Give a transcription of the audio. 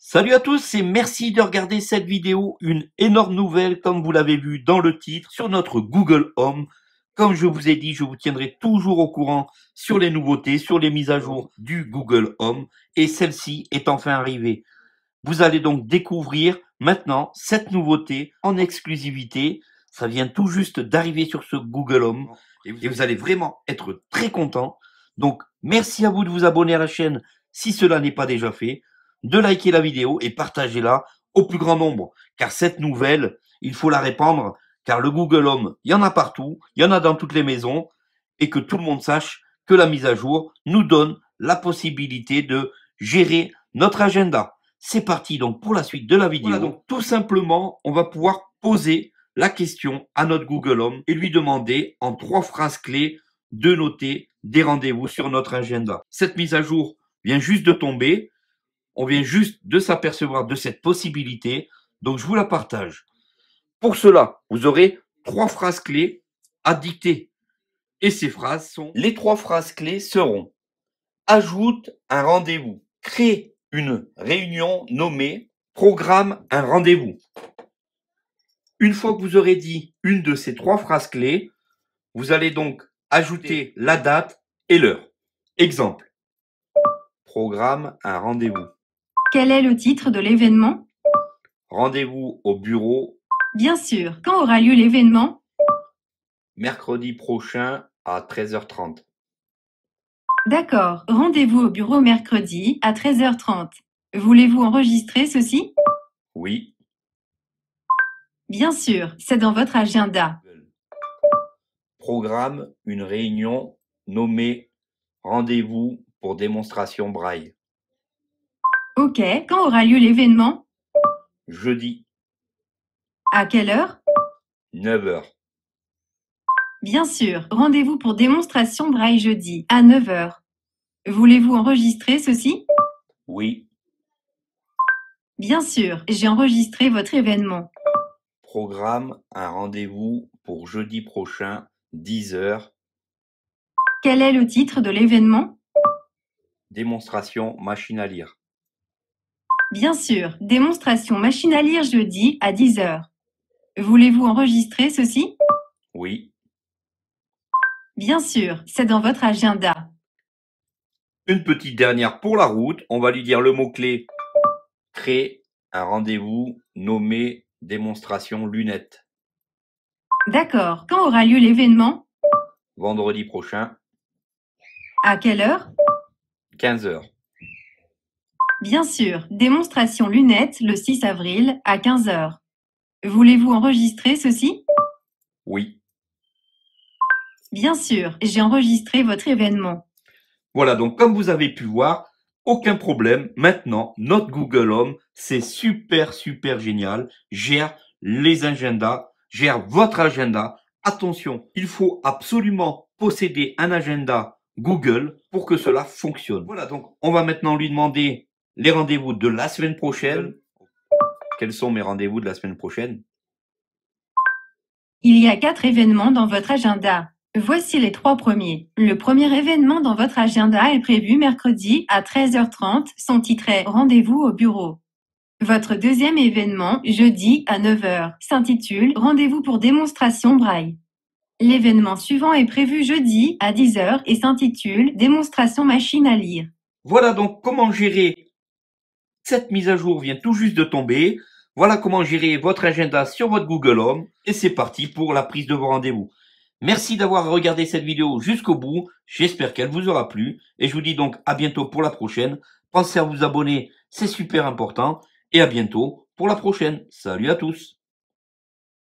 Salut à tous et merci de regarder cette vidéo, une énorme nouvelle comme vous l'avez vu dans le titre sur notre Google Home. Comme je vous ai dit, je vous tiendrai toujours au courant sur les nouveautés, sur les mises à jour du Google Home et celle-ci est enfin arrivée. Vous allez donc découvrir Maintenant, cette nouveauté en exclusivité, ça vient tout juste d'arriver sur ce Google Home et vous, allez vraiment être très content. Donc, merci à vous de vous abonner à la chaîne si cela n'est pas déjà fait, de liker la vidéo et partagez-la au plus grand nombre, car cette nouvelle, il faut la répandre, car le Google Home, il y en a partout, il y en a dans toutes les maisons, et que tout le monde sache que la mise à jour nous donne la possibilité de gérer notre agenda. C'est parti donc pour la suite de la vidéo. donc tout simplement, on va pouvoir poser la question à notre Google Home et lui demander en trois phrases clés de noter des rendez-vous sur notre agenda. Cette mise à jour vient juste de tomber. On vient juste de s'apercevoir de cette possibilité. Donc je vous la partage. Pour cela, vous aurez trois phrases clés à dicter. Et ces phrases sont... Les trois phrases clés seront... Ajoute un rendez-vous. Crée une réunion nommée Programme un rendez-vous. Une fois que vous aurez dit une de ces trois phrases clés, vous allez donc ajouter la date et l'heure. Exemple. Programme un rendez-vous. Quel est le titre de l'événement Rendez-vous au bureau. Bien sûr. Quand aura lieu l'événement Mercredi prochain à 13h30. D'accord. Rendez-vous au bureau mercredi à 13h30. Voulez-vous enregistrer ceci Oui. Bien sûr, c'est dans votre agenda. Programme une réunion nommée Rendez-vous pour démonstration braille. Ok, quand aura lieu l'événement Jeudi. À quelle heure 9 heures. Bien sûr. Rendez-vous pour démonstration braille jeudi à 9h. Voulez-vous enregistrer ceci Oui. Bien sûr, j'ai enregistré votre événement. Programme un rendez-vous pour jeudi prochain, 10h. Quel est le titre de l'événement Démonstration machine à lire. Bien sûr, démonstration machine à lire jeudi à 10h. Voulez-vous enregistrer ceci Oui. Bien sûr, c'est dans votre agenda. Une petite dernière pour la route. On va lui dire le mot-clé. Crée un rendez-vous nommé démonstration lunettes. D'accord. Quand aura lieu l'événement Vendredi prochain, À quelle heure 15h. Bien sûr, démonstration lunettes le 6 avril à 15h. Voulez-vous enregistrer ceci Oui. Bien sûr, j'ai enregistré votre événement. Voilà, donc comme vous avez pu voir, aucun problème. Maintenant, notre Google Home, c'est super, super génial, gère les agendas, gère votre agenda. Attention, il faut absolument posséder un agenda Google pour que cela fonctionne. Voilà, donc on va maintenant lui demander les rendez-vous de la semaine prochaine. Quels sont mes rendez-vous de la semaine prochaine Il y a quatre événements dans votre agenda. Voici les trois premiers. Le premier événement dans votre agenda est prévu mercredi à 13h30. Son titre est Rendez-vous au bureau. Votre deuxième événement, jeudi à 9h, s'intitule Rendez-vous pour démonstration braille. L'événement suivant est prévu jeudi à 10h et s'intitule Démonstration machine à lire. Voilà donc comment gérer. Cette mise à jour vient tout juste de tomber. Voilà comment gérer votre agenda sur votre Google Home. Et c'est parti pour la prise de vos rendez-vous. Merci d'avoir regardé cette vidéo jusqu'au bout. J'espère qu'elle vous aura plu. Et je vous dis donc à bientôt pour la prochaine. Pensez à vous abonner, c'est super important. Et à bientôt pour la prochaine. Salut à tous.